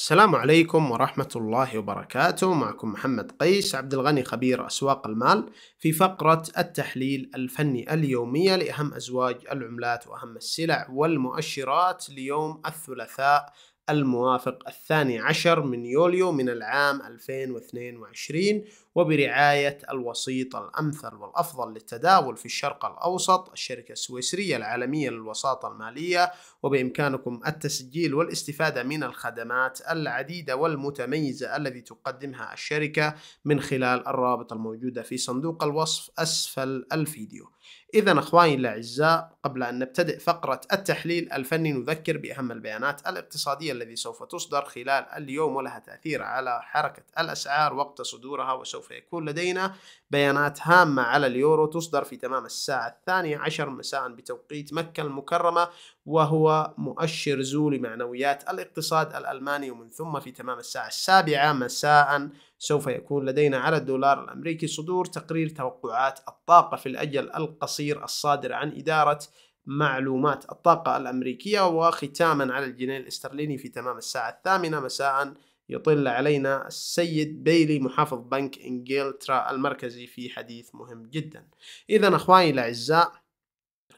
السلام عليكم ورحمة الله وبركاته معكم محمد قيس عبد الغني خبير أسواق المال في فقرة التحليل الفني اليومية لأهم أزواج العملات وأهم السلع والمؤشرات ليوم الثلاثاء الموافق الثاني عشر من يوليو من العام 2022 وبرعاية الوسيط الأمثل والأفضل للتداول في الشرق الأوسط الشركة السويسرية العالمية للوساطة المالية وبإمكانكم التسجيل والاستفادة من الخدمات العديدة والمتميزة التي تقدمها الشركة من خلال الرابط الموجودة في صندوق الوصف أسفل الفيديو إذا أخواني الأعزاء قبل أن نبتدئ فقرة التحليل الفني نذكر بأهم البيانات الاقتصادية الذي سوف تصدر خلال اليوم ولها تأثير على حركة الأسعار وقت صدورها وسوف يكون لدينا بيانات هامة على اليورو تصدر في تمام الساعة الثانية عشر مساء بتوقيت مكة المكرمة وهو مؤشر زو لمعنويات الاقتصاد الألماني ومن ثم في تمام الساعة السابعة مساء سوف يكون لدينا على الدولار الأمريكي صدور تقرير توقعات الطاقة في الأجل القصير الصادر عن إدارة معلومات الطاقة الأمريكية وختاما على الجنيه الاسترليني في تمام الساعة الثامنة مساء يطل علينا السيد بيلي محافظ بنك انجلترا المركزي في حديث مهم جدا إذا أخواني الأعزاء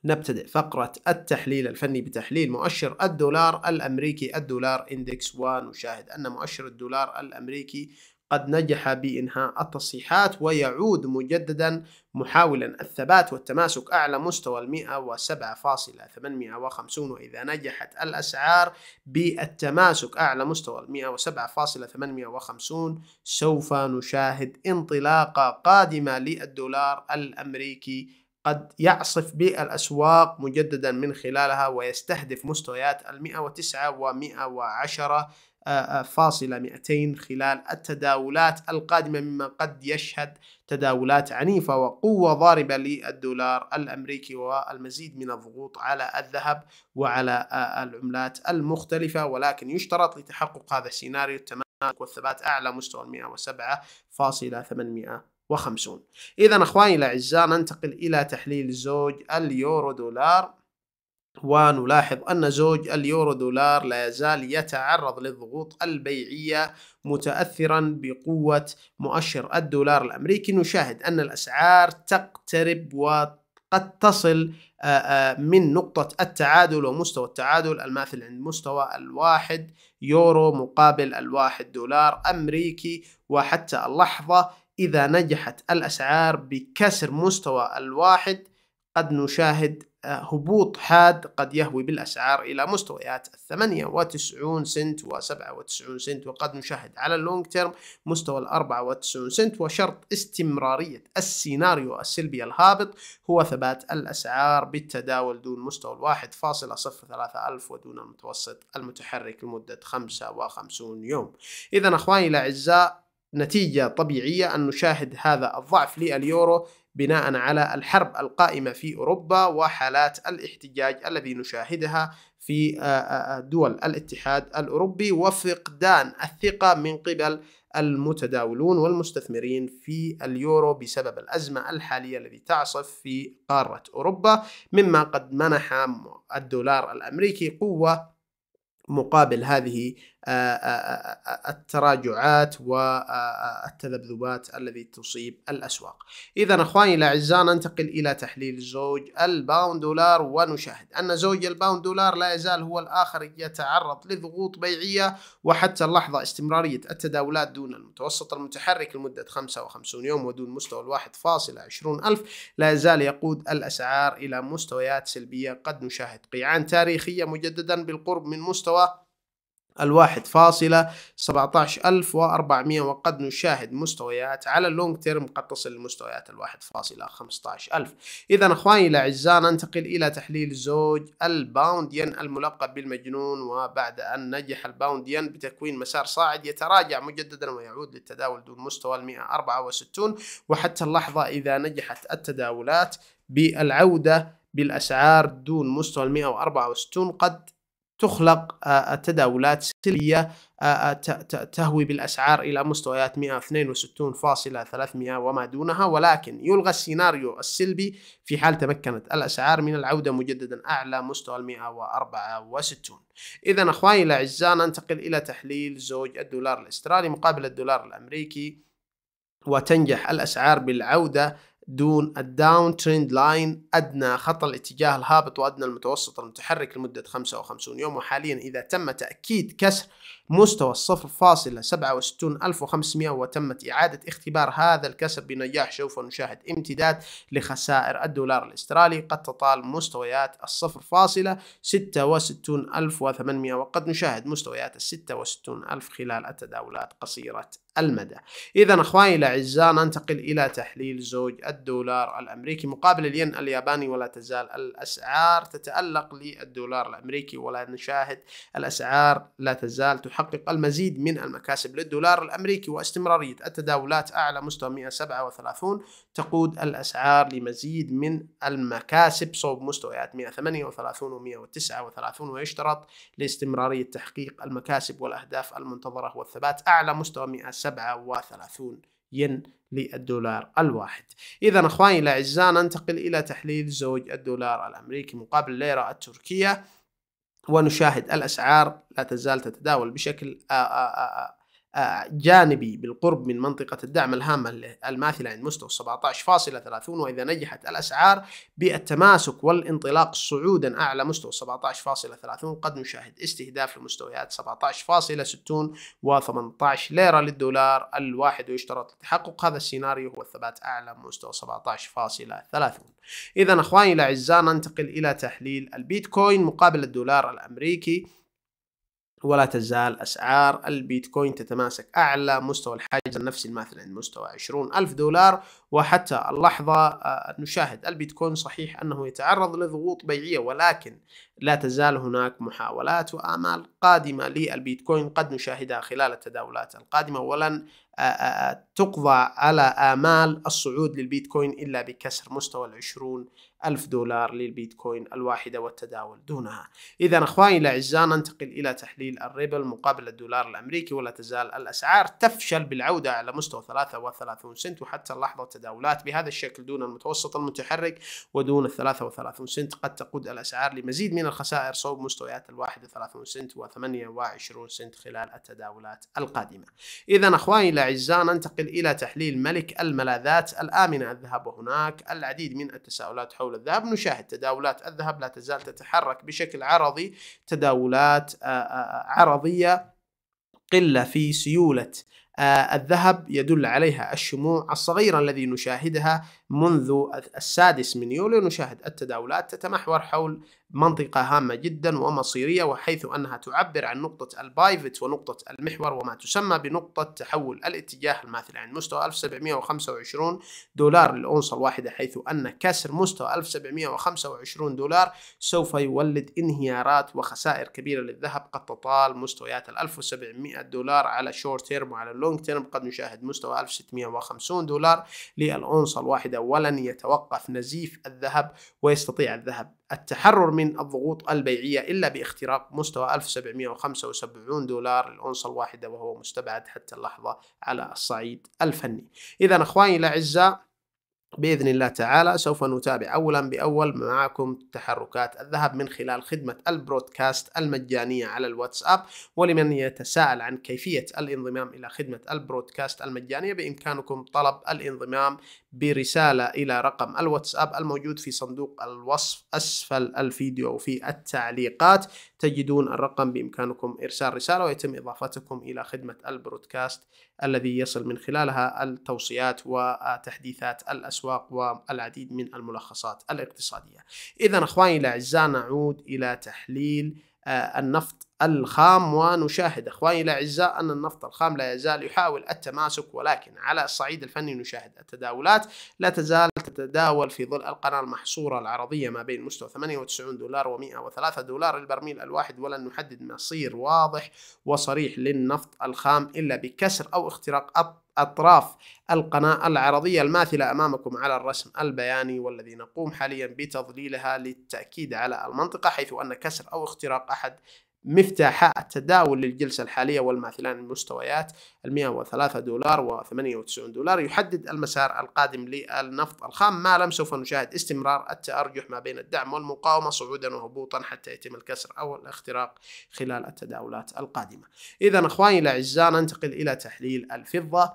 نبتدئ فقرة التحليل الفني بتحليل مؤشر الدولار الأمريكي الدولار إندكس ونشاهد أن مؤشر الدولار الأمريكي قد نجح بإنهاء التصحيحات ويعود مجددا محاولا الثبات والتماسك أعلى مستوى المئة وسبعة فاصلة ثمانمائة وخمسون وإذا نجحت الأسعار بالتماسك أعلى مستوى المئة وسبعة فاصلة ثمانمائة وخمسون سوف نشاهد انطلاقة قادمة للدولار الأمريكي قد يعصف بالأسواق مجددا من خلالها ويستهدف مستويات المئة وتسعة ومئة وعشرة فاصلة 200 خلال التداولات القادمة مما قد يشهد تداولات عنيفة وقوة ضاربة للدولار الأمريكي والمزيد من الضغوط على الذهب وعلى آه، العملات المختلفة ولكن يشترط لتحقق هذا السيناريو التماسك والثبات أعلى مستوى 107.850 إذا أخواني الأعزاء ننتقل إلى تحليل زوج اليورو دولار ونلاحظ أن زوج اليورو دولار لا يزال يتعرض للضغوط البيعية متأثرا بقوة مؤشر الدولار الأمريكي نشاهد أن الأسعار تقترب وقد تصل من نقطة التعادل ومستوى التعادل الماثل عند مستوى الواحد يورو مقابل الواحد دولار أمريكي وحتى اللحظة إذا نجحت الأسعار بكسر مستوى الواحد قد نشاهد هبوط حاد قد يهوي بالأسعار إلى مستويات 98 سنت و97 سنت وقد نشاهد على اللونج تيرم مستوى ال 94 سنت وشرط استمرارية السيناريو السلبي الهابط هو ثبات الأسعار بالتداول دون مستوى الواحد فاصلة صفر ثلاثة ألف ودون المتوسط المتحرك لمدة 55 يوم إذا أخواني الأعزاء نتيجة طبيعية أن نشاهد هذا الضعف لليورو بناء على الحرب القائمة في أوروبا وحالات الاحتجاج الذي نشاهدها في آه، آه، آه، دول الاتحاد الأوروبي وفقدان الثقة من قبل المتداولون والمستثمرين في اليورو بسبب الأزمة الحالية التي تعصف في قارة أوروبا مما قد منح الدولار الأمريكي قوة مقابل هذه آه، آه، آه، التراجعات والتذبذبات الذي تصيب الأسواق إذا أخواني الأعزاء ننتقل إلى تحليل زوج الباوند دولار ونشاهد أن زوج الباوند دولار لا يزال هو الآخر يتعرض لضغوط بيعية وحتى اللحظة استمرارية التداولات دون المتوسط المتحرك لمدة 55 يوم ودون مستوى الواحد فاصل عشرون ألف لا يزال يقود الأسعار إلى مستويات سلبية قد نشاهد قيعان تاريخية مجددا بالقرب من مستوى الواحد فاصلة وأربعمية وقد نشاهد مستويات على اللونج تيرم قد تصل لمستويات الواحد فاصلة ألف إذا أخواني الأعزاء ننتقل إلى تحليل زوج ين الملقب بالمجنون وبعد أن نجح ين بتكوين مسار صاعد يتراجع مجددا ويعود للتداول دون مستوى ال 164 وحتى اللحظة إذا نجحت التداولات بالعودة بالأسعار دون مستوى ال 164 قد تخلق التداولات آه، آه، سلبية آه، تهوي بالأسعار إلى مستويات 162.300 وما دونها ولكن يلغى السيناريو السلبي في حال تمكنت الأسعار من العودة مجددا أعلى مستوى 164 إذا أخواني الأعزاء ننتقل إلى تحليل زوج الدولار الأسترالي مقابل الدولار الأمريكي وتنجح الأسعار بالعودة دون الداون تريند لاين أدنى خط الاتجاه الهابط وأدنى المتوسط المتحرك لمدة 55 يوم وحاليا إذا تم تأكيد كسر مستوى 0.67500 وتمت إعادة اختبار هذا الكسر بنجاح سوف نشاهد امتداد لخسائر الدولار الاسترالي قد تطال مستويات 0.66800 وقد نشاهد مستويات ال 66000 خلال التداولات قصيرة المدى إذا أخواني الأعزاء ننتقل إلى تحليل زوج الدولار الأمريكي مقابل الين الياباني ولا تزال الأسعار تتألق للدولار الأمريكي ولا نشاهد الأسعار لا تزال تحقق تحقق المزيد من المكاسب للدولار الأمريكي واستمرارية التداولات أعلى مستوى 137 تقود الأسعار لمزيد من المكاسب صوب مستويات 138 و 139 ويشترط لاستمرارية تحقيق المكاسب والأهداف المنتظرة والثبات أعلى مستوى 137 ين للدولار الواحد إذا أخواني الأعزاء ننتقل إلى تحليل زوج الدولار الأمريكي مقابل الليرة التركية ونشاهد الأسعار لا تزال تتداول بشكل جانبي بالقرب من منطقة الدعم الهامة الماثلة عند مستوى 17.30 وإذا نجحت الأسعار بالتماسك والانطلاق صعودا أعلى مستوى 17.30 قد نشاهد استهداف لمستويات 17.60 و18 ليرة للدولار الواحد ويشترط لتحقق هذا السيناريو هو الثبات أعلى مستوى 17.30 إذا أخواني الأعزاء ننتقل إلى تحليل البيتكوين مقابل الدولار الأمريكي ولا تزال أسعار البيتكوين تتماسك أعلى مستوى الحاجز النفسي الماثل عند مستوى 20 ألف دولار وحتى اللحظة آه، نشاهد البيتكوين صحيح أنه يتعرض لضغوط بيعية ولكن لا تزال هناك محاولات وآمال قادمة للبيتكوين قد نشاهدها خلال التداولات القادمة ولن آه، آه، تقضى على آمال الصعود للبيتكوين إلا بكسر مستوى العشرون ألف دولار للبيتكوين الواحدة والتداول دونها إذا أخواني الأعزاء ننتقل إلى تحليل الريبل مقابل الدولار الأمريكي ولا تزال الأسعار تفشل بالعودة على مستوى 33 سنت وحتى اللحظة التداولات بهذا الشكل دون المتوسط المتحرك ودون ال 33 سنت قد تقود الأسعار لمزيد من الخسائر صوب مستويات ال 31 سنت و 28 سنت خلال التداولات القادمة إذا أخواني الأعزاء ننتقل إلى تحليل ملك الملاذات الآمنة الذهب هناك العديد من التساؤلات حول تداول الذهب نشاهد تداولات الذهب لا تزال تتحرك بشكل عرضي تداولات آه، آه، آه، عرضيه قله في سيوله آه، الذهب يدل عليها الشموع الصغيرة الذي نشاهدها منذ السادس من يوليو نشاهد التداولات تتمحور حول منطقة هامة جدا ومصيرية وحيث أنها تعبر عن نقطة البايفت ونقطة المحور وما تسمى بنقطة تحول الاتجاه الماثل عن يعني مستوى 1725 دولار للأونصة الواحدة حيث أن كسر مستوى 1725 دولار سوف يولد انهيارات وخسائر كبيرة للذهب قد تطال مستويات 1700 دولار على شورت تيرم وعلى اللونج تيرم قد نشاهد مستوى 1650 دولار للأونصة الواحدة ولن يتوقف نزيف الذهب ويستطيع الذهب التحرر من الضغوط البيعية إلا باختراق مستوى 1775 دولار للأونصة الواحدة وهو مستبعد حتى اللحظة على الصعيد الفني إذا أخواني الأعزاء بإذن الله تعالى سوف نتابع أولا بأول معكم تحركات الذهب من خلال خدمة البرودكاست المجانية على الواتساب ولمن يتساءل عن كيفية الانضمام إلى خدمة البرودكاست المجانية بإمكانكم طلب الانضمام برسالة إلى رقم الواتساب الموجود في صندوق الوصف أسفل الفيديو في التعليقات تجدون الرقم بإمكانكم إرسال رسالة ويتم إضافتكم إلى خدمة البرودكاست الذي يصل من خلالها التوصيات وتحديثات الأسواق والعديد من الملخصات الاقتصادية إذا أخواني الأعزاء نعود إلى تحليل آه، النفط الخام ونشاهد اخواني الاعزاء ان النفط الخام لا يزال يحاول التماسك ولكن على الصعيد الفني نشاهد التداولات لا تزال تتداول في ظل القناه المحصوره العرضيه ما بين مستوى 98 دولار و103 دولار للبرميل الواحد ولن نحدد مصير واضح وصريح للنفط الخام الا بكسر او اختراق أطراف القناة العرضية الماثلة أمامكم على الرسم البياني والذي نقوم حاليا بتضليلها للتأكيد على المنطقة حيث أن كسر أو اختراق أحد مفتاح التداول للجلسة الحالية والماثلان المستويات 103 دولار و98 دولار يحدد المسار القادم للنفط الخام ما لم سوف نشاهد استمرار التأرجح ما بين الدعم والمقاومة صعودا وهبوطا حتى يتم الكسر أو الاختراق خلال التداولات القادمة إذا أخواني الأعزاء ننتقل إلى تحليل الفضة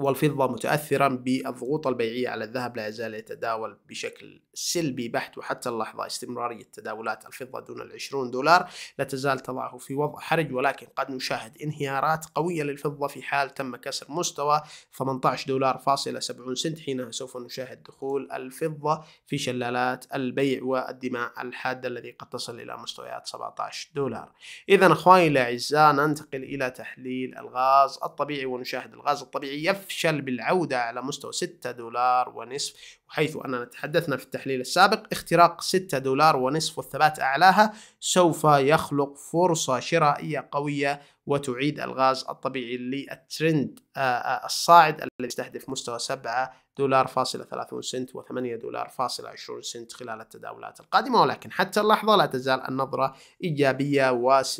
والفضة متأثرا بالضغوط البيعية على الذهب لا يزال يتداول بشكل سلبي بحت وحتى اللحظة استمرارية تداولات الفضة دون العشرون دولار لا تزال تضعه في وضع حرج ولكن قد نشاهد انهيارات قوية للفضة في حال تم كسر مستوى 18 دولار فاصلة 70 سنت حينها سوف نشاهد دخول الفضة في شلالات البيع والدماء الحادة الذي قد تصل إلى مستويات 17 دولار إذا أخواني الأعزاء ننتقل إلى تحليل الغاز الطبيعي ونشاهد الغاز الطبيعي يف يفشل بالعودة على مستوى 6 دولار ونصف حيث أننا تحدثنا في التحليل السابق اختراق 6 دولار ونصف والثبات أعلاها سوف يخلق فرصة شرائية قوية وتعيد الغاز الطبيعي للترند آه، آه، الصاعد الذي يستهدف مستوى 7 دولار فاصلة 30 سنت و8 دولار فاصلة 20 سنت خلال التداولات القادمة ولكن حتى اللحظة لا تزال النظرة إيجابية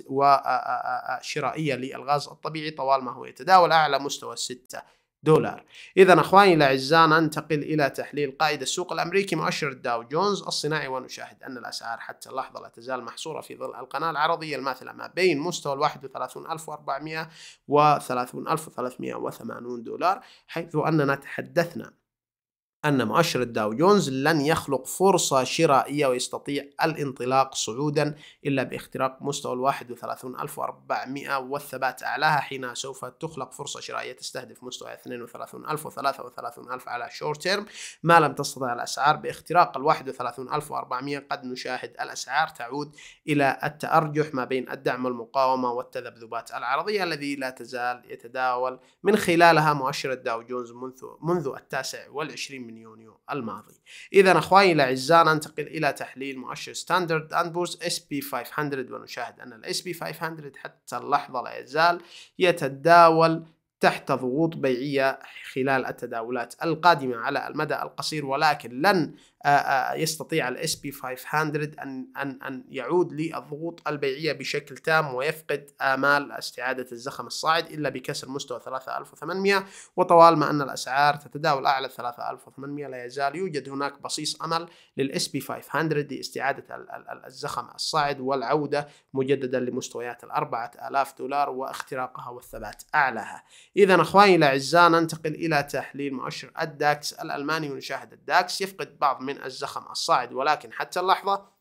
وشرائية آه، للغاز الطبيعي طوال ما هو يتداول أعلى مستوى 6 دولار إذا أخواني الأعزاء ننتقل إلى تحليل قائد السوق الأمريكي مؤشر الداو جونز الصناعي ونشاهد أن الأسعار حتى اللحظة لا تزال محصورة في ظل القناة العرضية الماثلة ما بين مستوى ال 31400 و 30380 دولار حيث أننا تحدثنا أن مؤشر الداو جونز لن يخلق فرصة شرائية ويستطيع الانطلاق صعودا إلا باختراق مستوى ال 31400 والثبات أعلاها حين سوف تخلق فرصة شرائية تستهدف مستوى 32000 و 33000 على شورت تيرم ما لم تستطع الأسعار باختراق ال 31400 قد نشاهد الأسعار تعود إلى التأرجح ما بين الدعم والمقاومة والتذبذبات العرضية الذي لا تزال يتداول من خلالها مؤشر الداو جونز منذ منذ التاسع والعشرين من من يونيو الماضي إذا أخواني الأعزاء ننتقل إلى تحليل مؤشر ستاندرد أند بورس اس بي 500 ونشاهد أن الاس بي 500 حتى اللحظة لا يزال يتداول تحت ضغوط بيعية خلال التداولات القادمة على المدى القصير ولكن لن آه، آه، يستطيع الاس بي 500 ان ان ان يعود للضغوط البيعيه بشكل تام ويفقد امال استعاده الزخم الصاعد الا بكسر مستوى 3800 وطوال ما ان الاسعار تتداول اعلى 3800 لا يزال يوجد هناك بصيص امل للاس بي 500 لاستعاده الزخم الصاعد والعوده مجددا لمستويات ال 4000 دولار واختراقها والثبات اعلاها. اذا اخواني الاعزاء ننتقل الى تحليل مؤشر الداكس الالماني ونشاهد الداكس يفقد بعض من من الزخم الصاعد ولكن حتى اللحظة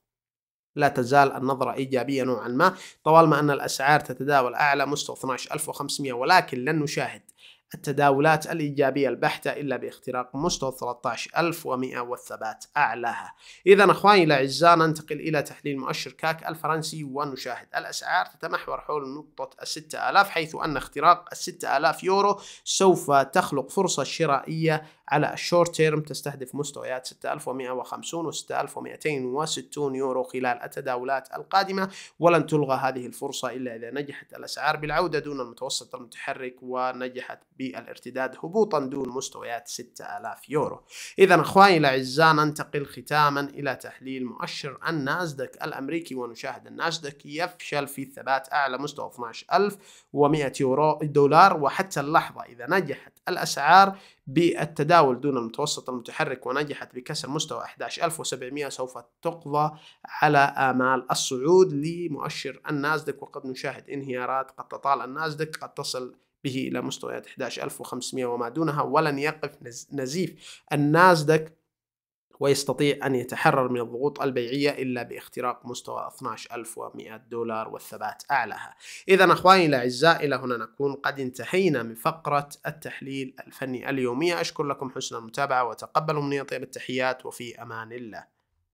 لا تزال النظرة إيجابية نوعا ما طالما أن الأسعار تتداول أعلى مستوى 12500 ولكن لن نشاهد التداولات الإيجابية البحتة إلا باختراق مستوى 13100 والثبات أعلاها إذا أخواني الأعزاء ننتقل إلى تحليل مؤشر كاك الفرنسي ونشاهد الأسعار تتمحور حول نقطة ال 6000 حيث أن اختراق ال 6000 يورو سوف تخلق فرصة شرائية على الشورت تيرم تستهدف مستويات 6150 و 6260 يورو خلال التداولات القادمة ولن تلغى هذه الفرصة إلا إذا نجحت الأسعار بالعودة دون المتوسط المتحرك ونجحت بالارتداد هبوطا دون مستويات 6000 يورو إذا أخواني الأعزاء ننتقل ختاما إلى تحليل مؤشر الناسدك الأمريكي ونشاهد الناسدك يفشل في الثبات أعلى مستوى 12100 يورو دولار وحتى اللحظة إذا نجحت الأسعار بالتداول دون المتوسط المتحرك ونجحت بكسر مستوى 11700 سوف تقضى على آمال الصعود لمؤشر الناسدك وقد نشاهد انهيارات قد تطال الناسدك قد تصل به إلى مستويات 11500 وما دونها ولن يقف نزيف النازدك ويستطيع أن يتحرر من الضغوط البيعية إلا باختراق مستوى 12100 دولار والثبات أعلاها إذا أخواني الأعزاء إلى هنا نكون قد انتهينا من فقرة التحليل الفني اليومية أشكر لكم حسن المتابعة وتقبلوا مني طيب التحيات وفي أمان الله